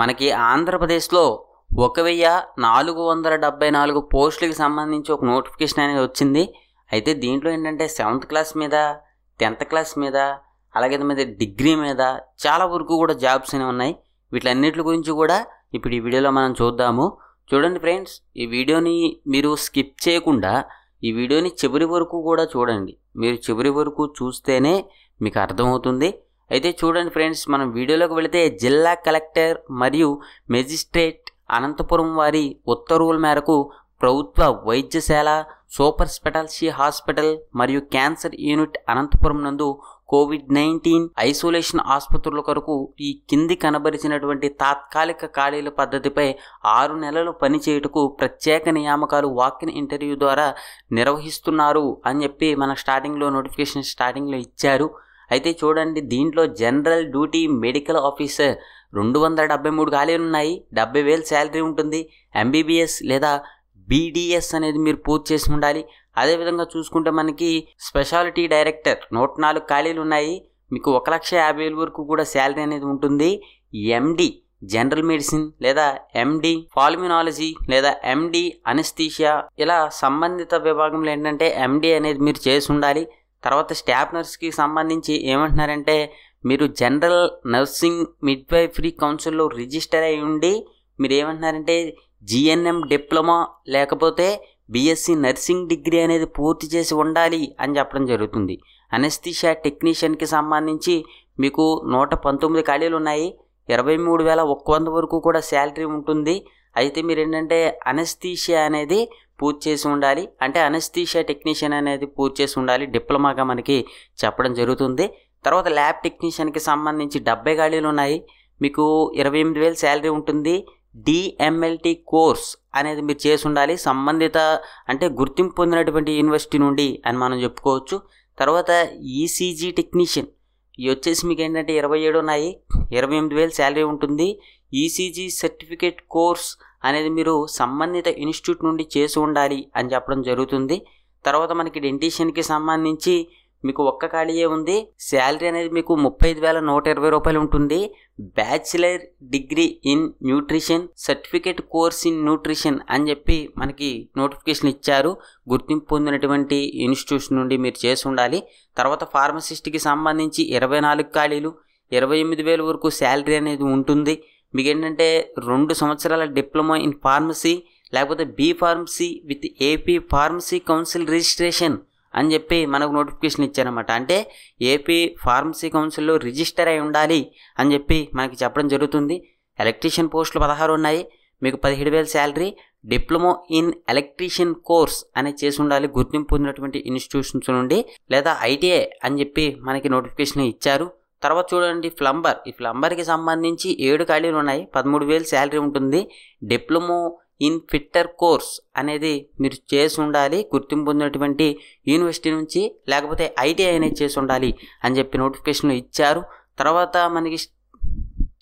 మనకి ఆంధ్రప్రదేశ్లో ఒక వెయ్యి నాలుగు వందల డెబ్బై నాలుగు పోస్టులకు సంబంధించి ఒక నోటిఫికేషన్ అనేది వచ్చింది అయితే దీంట్లో ఏంటంటే సెవెంత్ క్లాస్ మీద టెన్త్ క్లాస్ మీద అలాగే మీద డిగ్రీ మీద చాలా వరకు కూడా జాబ్స్ అనేవి ఉన్నాయి వీటిలన్నిటి గురించి కూడా ఇప్పుడు ఈ వీడియోలో మనం చూద్దాము చూడండి ఫ్రెండ్స్ ఈ వీడియోని మీరు స్కిప్ చేయకుండా ఈ వీడియోని చివరి వరకు కూడా చూడండి మీరు చివరి వరకు చూస్తేనే మీకు అర్థమవుతుంది అయితే చూడండి ఫ్రెండ్స్ మనం వీడియోలోకి వెళితే జిల్లా కలెక్టర్ మరియు మెజిస్ట్రేట్ అనంతపురం వారి ఉత్తర్వుల మేరకు ప్రభుత్వ వైద్యశాల సూపర్ స్పెషాలిటీ హాస్పిటల్ మరియు క్యాన్సర్ యూనిట్ అనంతపురం నందు కోవిడ్ నైన్టీన్ ఐసోలేషన్ ఆసుపత్రుల కొరకు ఈ కింది కనబరిచినటువంటి తాత్కాలిక ఖాళీల పద్ధతిపై ఆరు నెలలు పనిచేయుటకు ప్రత్యేక నియామకాలు వాకిన్ ఇంటర్వ్యూ ద్వారా నిర్వహిస్తున్నారు అని చెప్పి మన స్టార్టింగ్లో నోటిఫికేషన్ స్టార్టింగ్లో ఇచ్చారు అయితే చూడండి దీంట్లో జనరల్ డ్యూటీ మెడికల్ ఆఫీసర్ రెండు వందల డెబ్బై మూడు ఖాళీలు ఉన్నాయి డెబ్బై వేలు శాలరీ ఉంటుంది ఎంబీబీఎస్ లేదా బీడిఎస్ అనేది మీరు పూర్తి చేసి ఉండాలి అదేవిధంగా చూసుకుంటే మనకి స్పెషాలిటీ డైరెక్టర్ నూట నాలుగు ఖాళీలు ఉన్నాయి మీకు ఒక లక్ష యాభై వేల వరకు కూడా శాలరీ అనేది ఉంటుంది ఎండి జనరల్ మెడిసిన్ లేదా ఎండి ఫాల్మినాలజీ లేదా ఎండి అనస్థీషియా ఇలా సంబంధిత విభాగంలో ఏంటంటే ఎండి అనేది మీరు చేసి ఉండాలి తర్వాత స్టాఫ్ నర్స్కి సంబంధించి ఏమంటున్నారంటే మీరు జనరల్ నర్సింగ్ ఫ్రీ కౌన్సిల్లో రిజిస్టర్ అయి ఉండి మీరు ఏమంటున్నారంటే జిఎన్ఎం డిప్లొమా లేకపోతే బిఎస్సి నర్సింగ్ డిగ్రీ అనేది పూర్తి చేసి ఉండాలి అని చెప్పడం జరుగుతుంది అనెస్థిషియా టెక్నీషియన్కి సంబంధించి మీకు నూట పంతొమ్మిది ఖాళీలు ఉన్నాయి ఇరవై మూడు వేల ఒక్క వంద వరకు కూడా శాలరీ ఉంటుంది అయితే మీరు ఏంటంటే అనెస్థీషియా అనేది పూర్తి చేసి ఉండాలి అంటే అనస్థీషియా టెక్నీషియన్ అనేది పూర్తి చేసి ఉండాలి డిప్లొమాగా మనకి చెప్పడం జరుగుతుంది తర్వాత ల్యాబ్ టెక్నీషియన్కి సంబంధించి డెబ్బై ఖాళీలు ఉన్నాయి మీకు ఇరవై ఎనిమిది వేలు శాలరీ ఉంటుంది డిఎంఎల్టీ కోర్స్ అనేది మీరు చేసి ఉండాలి సంబంధిత అంటే గుర్తింపు పొందినటువంటి యూనివర్సిటీ నుండి అని మనం చెప్పుకోవచ్చు తర్వాత ఈసీజీ టెక్నీషియన్ ఇవి వచ్చేసి మీకు ఏంటంటే ఇరవై ఏడు ఉన్నాయి ఇరవై ఎనిమిది వేలు శాలరీ ఉంటుంది ఈసీజీ సర్టిఫికేట్ కోర్స్ అనేది మీరు సంబంధిత ఇన్స్టిట్యూట్ నుండి చేసి ఉండాలి అని చెప్పడం జరుగుతుంది తర్వాత మనకి డెంటిషియన్కి సంబంధించి మీకు ఒక్క ఖాళీయే ఉంది శాలరీ అనేది మీకు ముప్పై ఐదు వేల నూట ఇరవై రూపాయలు ఉంటుంది bachelor degree in nutrition certificate course in nutrition అని చెప్పి మనకి నోటిఫికేషన్ ఇచ్చారు గుర్తింపు పొందినటువంటి ఇన్స్టిట్యూషన్ నుండి మీరు చేసి ఉండాలి తర్వాత ఫార్మసిస్ట్కి సంబంధించి ఇరవై నాలుగు ఖాళీలు ఇరవై ఎనిమిది వేల వరకు శాలరీ అనేది ఉంటుంది మీకు ఏంటంటే రెండు సంవత్సరాల డిప్లొమా ఇన్ ఫార్మసీ లేకపోతే B pharmacy with AP pharmacy council registration అని చెప్పి మనకు నోటిఫికేషన్ ఇచ్చారనమాట అంటే ఏపీ ఫార్మసీ కౌన్సిల్లో రిజిస్టర్ అయి ఉండాలి అని చెప్పి మనకి చెప్పడం జరుగుతుంది ఎలక్ట్రీషియన్ పోస్టులు పదహారు ఉన్నాయి మీకు పదిహేడు వేల salary diploma in electrician course అనేది చేసి ఉండాలి గుర్తింపు పొందినటువంటి ఇన్స్టిట్యూషన్స్ నుండి లేదా ఐటీఐ అని చెప్పి మనకి నోటిఫికేషన్ ఇచ్చారు తర్వాత చూడండి ప్లంబర్ ఈ ప్లంబర్కి సంబంధించి ఏడు ఖాళీలు ఉన్నాయి పదమూడు వేలు శాలరీ ఉంటుంది డిప్లొమో ఇన్ ఫిట్టర్ కోర్స్ అనేది మీరు చేసి ఉండాలి గుర్తింపు పొందినటువంటి యూనివర్సిటీ నుంచి లేకపోతే ఐటీఐ అనేది చేసి ఉండాలి అని చెప్పి నోటిఫికేషన్ ఇచ్చారు తర్వాత మనకి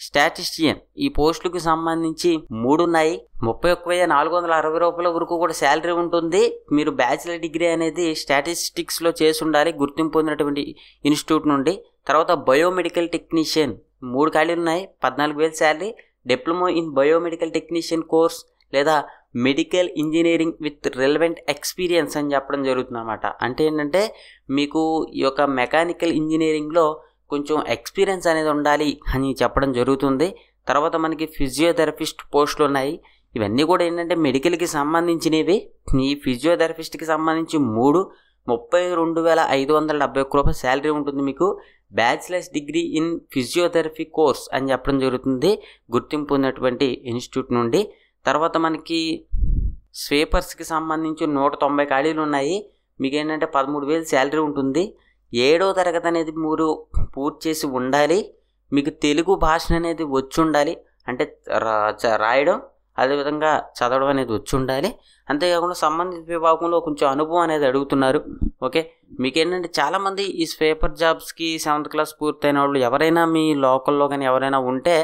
స్టాటిస్టియన్ ఈ పోస్టులకు సంబంధించి మూడు ఉన్నాయి ముప్పై ఒక్క వెయ్యి నాలుగు వందల అరవై రూపాయల వరకు కూడా శాలరీ ఉంటుంది మీరు బ్యాచిలర్ డిగ్రీ అనేది స్టాటిస్టిక్స్లో చేసి ఉండాలి గుర్తింపు పొందినటువంటి ఇన్స్టిట్యూట్ నుండి తర్వాత బయోమెడికల్ టెక్నీషియన్ మూడు ఖాళీలు ఉన్నాయి పద్నాలుగు వేలు salary diploma in biomedical technician course లేదా medical engineering with relevant experience అని చెప్పడం జరుగుతుందనమాట అంటే ఏంటంటే మీకు ఈ యొక్క మెకానికల్ ఇంజనీరింగ్లో కొంచెం ఎక్స్పీరియన్స్ అనేది ఉండాలి అని చెప్పడం జరుగుతుంది తర్వాత మనకి ఫిజియోథెరపిస్ట్ పోస్టులు ఉన్నాయి ఇవన్నీ కూడా ఏంటంటే మెడికల్కి సంబంధించినవి ఈ ఫిజియోథెరపిస్ట్కి సంబంధించి మూడు ముప్పై రెండు వేల ఐదు వందల డెబ్బై ఒక్క రూపాయలు శాలరీ ఉంటుంది మీకు bachelor's degree in physiotherapy course అని చెప్పడం జరుగుతుంది గుర్తింపు ఉన్నటువంటి ఇన్స్టిట్యూట్ నుండి తర్వాత మనకి స్వీపర్స్కి సంబంధించి నూట తొంభై ఖాళీలు ఉన్నాయి మీకు ఏంటంటే పదమూడు వేలు శాలరీ ఉంటుంది ఏడో తరగతి అనేది మీరు పూర్తి చేసి ఉండాలి మీకు తెలుగు భాష అనేది వచ్చి ఉండాలి అంటే రాయడం అదేవిధంగా చదవడం అనేది వచ్చి ఉండాలి అంతేకాకుండా సంబంధిత విభాగంలో కొంచెం అనుభవం అనేది అడుగుతున్నారు ఓకే మీకేంటంటే చాలామంది ఈ స్పేపర్ జాబ్స్కి సెవెంత్ క్లాస్ పూర్తయిన వాళ్ళు ఎవరైనా మీ లోకల్లో కానీ ఎవరైనా ఉంటే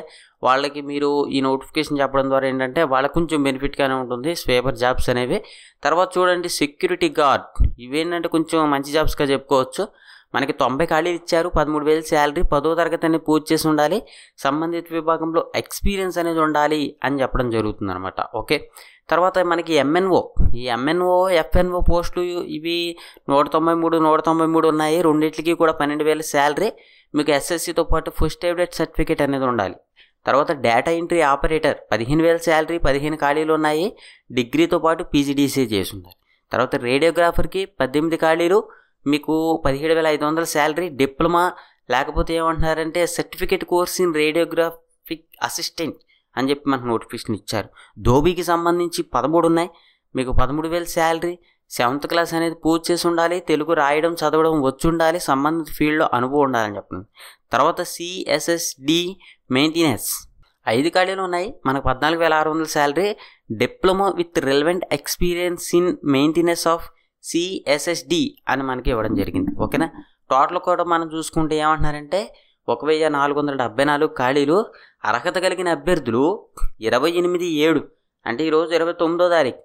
వాళ్ళకి మీరు ఈ నోటిఫికేషన్ చెప్పడం ద్వారా ఏంటంటే వాళ్ళకి కొంచెం బెనిఫిట్గానే ఉంటుంది స్వేపర్ జాబ్స్ అనేవి తర్వాత చూడండి సెక్యూరిటీ గార్డ్ ఇవేంటంటే కొంచెం మంచి జాబ్స్గా చెప్పుకోవచ్చు మనకి తొంభై ఖాళీలు ఇచ్చారు పదమూడు వేలు శాలరీ పదో తరగతి అనేది పూర్తి చేసి ఉండాలి సంబంధిత విభాగంలో ఎక్స్పీరియన్స్ అనేది ఉండాలి అని చెప్పడం జరుగుతుంది అనమాట ఓకే తర్వాత మనకి ఎంఎన్ఓ ఈ ఎంఎన్ఓ ఎఫ్ఎన్ఓ పోస్టులు ఇవి నూట తొంభై మూడు నూట తొంభై మూడు ఉన్నాయి రెండింటికి కూడా పన్నెండు వేల శాలరీ మీకు ఎస్ఎస్సితో పాటు ఫస్ట్ ఎయిడెడ్ సర్టిఫికేట్ అనేది ఉండాలి తర్వాత డేటా ఎంట్రీ ఆపరేటర్ పదిహేను వేల శాలరీ పదిహేను ఖాళీలు ఉన్నాయి డిగ్రీతో పాటు పీజీడీసీ చేసి ఉండాలి తర్వాత రేడియోగ్రాఫర్కి పద్దెనిమిది ఖాళీలు మీకు పదిహేడు వేల ఐదు వందల శాలరీ డిప్లొమా లేకపోతే ఏమంటున్నారంటే certificate course in radiographic assistant అని చెప్పి మనకు నోటిఫికేషన్ ఇచ్చారు ధోబీకి సంబంధించి పదమూడు ఉన్నాయి మీకు పదమూడు వేల శాలరీ సెవెంత్ క్లాస్ అనేది పూర్తి చేసి ఉండాలి తెలుగు రాయడం చదవడం వచ్చి ఉండాలి సంబంధిత ఫీల్డ్లో అనుభవం ఉండాలని చెప్పండి తర్వాత సిఎస్ఎస్డి మెయింటెనెన్స్ ఐదు ఖాళీలు ఉన్నాయి మనకు పద్నాలుగు వేల ఆరు వందల salary diploma with relevant experience in maintenance of CSSD అని మనకి ఇవ్వడం జరిగింది ఓకేనా టోటల్ కూడా మనం చూసుకుంటే ఏమంటున్నారంటే ఒక వెయ్యి నాలుగు వందల డెబ్బై నాలుగు ఖాళీలు అర్హత కలిగిన అభ్యర్థులు ఇరవై ఎనిమిది ఏడు అంటే ఈరోజు ఇరవై తొమ్మిదో తారీఖు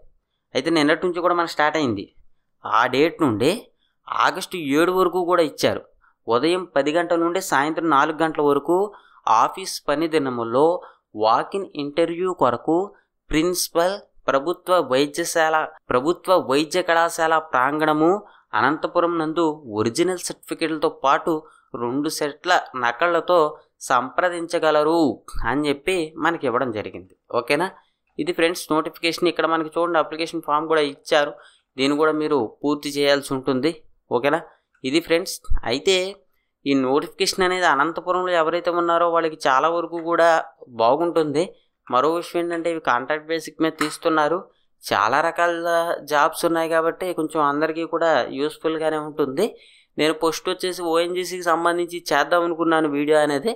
అయితే నిన్నటి నుంచి కూడా మనకు స్టార్ట్ అయింది ఆ డేట్ నుండి ఆగస్టు ఏడు వరకు కూడా ఇచ్చారు ఉదయం పది గంటల నుండి సాయంత్రం నాలుగు గంటల వరకు ఆఫీస్ పని దినముల్లో వాకిన్ ఇంటర్వ్యూ కొరకు ప్రిన్సిపల్ ప్రభుత్వ వైద్యశాల ప్రభుత్వ వైద్య కళాశాల ప్రాంగణము అనంతపురం నందు ఒరిజినల్ సర్టిఫికెట్లతో పాటు రెండు సెట్ల నకళ్లతో సంప్రదించగలరు అని చెప్పి మనకి ఇవ్వడం జరిగింది ఓకేనా ఇది ఫ్రెండ్స్ నోటిఫికేషన్ ఇక్కడ మనకి చూడండి అప్లికేషన్ ఫామ్ కూడా ఇచ్చారు దీన్ని కూడా మీరు పూర్తి చేయాల్సి ఉంటుంది ఓకేనా ఇది ఫ్రెండ్స్ అయితే ఈ నోటిఫికేషన్ అనేది అనంతపురంలో ఎవరైతే ఉన్నారో వాళ్ళకి చాలా వరకు కూడా బాగుంటుంది మరో విషయం ఏంటంటే ఇవి కాంట్రాక్ట్ బేసిక్ మీద తీస్తున్నారు చాలా రకాల జాబ్స్ ఉన్నాయి కాబట్టి కొంచెం అందరికీ కూడా యూస్ఫుల్గానే ఉంటుంది నేను పోస్ట్ వచ్చేసి ఓఎన్జీసీకి సంబంధించి చేద్దాం అనుకున్నాను వీడియో అనేది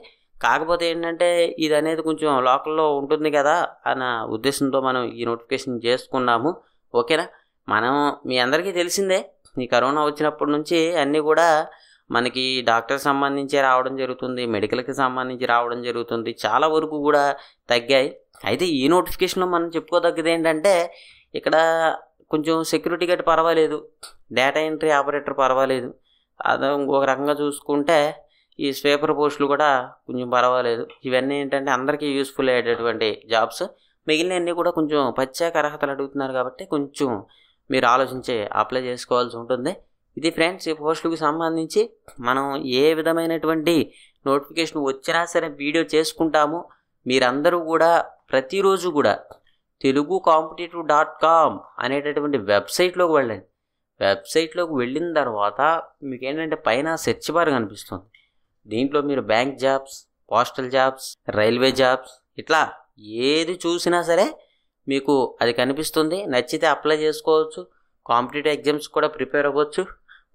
కాకపోతే ఏంటంటే ఇది అనేది కొంచెం లోకల్లో ఉంటుంది కదా అన్న ఉద్దేశంతో మనం ఈ నోటిఫికేషన్ చేసుకున్నాము ఓకేనా మనం మీ అందరికీ తెలిసిందే ఈ కరోనా వచ్చినప్పటి నుంచి అన్నీ కూడా మనకి డాక్టర్ సంబంధించి రావడం జరుగుతుంది మెడికల్కి సంబంధించి రావడం జరుగుతుంది చాలా వరకు కూడా తగ్గాయి అయితే ఈ నోటిఫికేషన్లో మనం చెప్పుకోదగ్గది ఏంటంటే ఇక్కడ కొంచెం సెక్యూరిటీ గట్టి పర్వాలేదు డేటా ఎంట్రీ ఆపరేటర్ పర్వాలేదు అదే ఇంకొక రకంగా చూసుకుంటే ఈ స్వేపర్ పోస్టులు కూడా కొంచెం పర్వాలేదు ఇవన్నీ ఏంటంటే అందరికీ యూస్ఫుల్ అయ్యేటటువంటి జాబ్స్ మిగిలినవన్నీ కూడా కొంచెం ప్రత్యేక అర్హతలు అడుగుతున్నారు కాబట్టి కొంచెం మీరు ఆలోచించి అప్లై చేసుకోవాల్సి ఉంటుంది ఇది ఫ్రెండ్స్ ఈ పోస్టులకు సంబంధించి మనం ఏ విధమైనటువంటి నోటిఫికేషన్ వచ్చినా సరే వీడియో చేసుకుంటాము మీరందరూ కూడా ప్రతిరోజు కూడా తెలుగు కాంపిటేటివ్ డాట్ కామ్ అనేటటువంటి వెబ్సైట్లోకి వెళ్ళండి వెబ్సైట్లోకి వెళ్ళిన తర్వాత మీకు ఏంటంటే పైన సెర్చ్ బార్ కనిపిస్తుంది దీంట్లో మీరు bank jobs postal jobs railway jobs ఇట్లా ఏది చూసినా సరే మీకు అది కనిపిస్తుంది నచ్చితే అప్లై చేసుకోవచ్చు కాంపిటేటివ్ ఎగ్జామ్స్ కూడా ప్రిపేర్ అవ్వచ్చు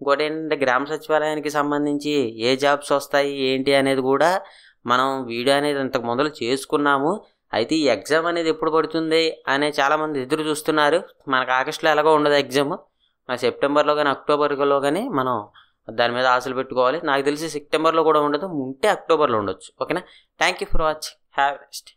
ఇంకోటి ఏంటంటే గ్రామ సచివాలయానికి సంబంధించి ఏ జాబ్స్ వస్తాయి ఏంటి అనేది కూడా మనం వీడియో అనేది ఇంతకు మొదలు చేసుకున్నాము అయితే ఈ ఎగ్జామ్ అనేది ఎప్పుడు పడుతుంది అనే చాలామంది ఎదురు చూస్తున్నారు మనకు ఆగస్టులో ఎలాగో ఉండదు ఎగ్జామ్ మన సెప్టెంబర్లో కానీ అక్టోబర్లో కానీ మనం దాని మీద ఆశలు పెట్టుకోవాలి నాకు తెలిసి సెప్టెంబర్లో కూడా ఉండదు ఉంటే అక్టోబర్లో ఉండొచ్చు ఓకేనా thank you for watching have rest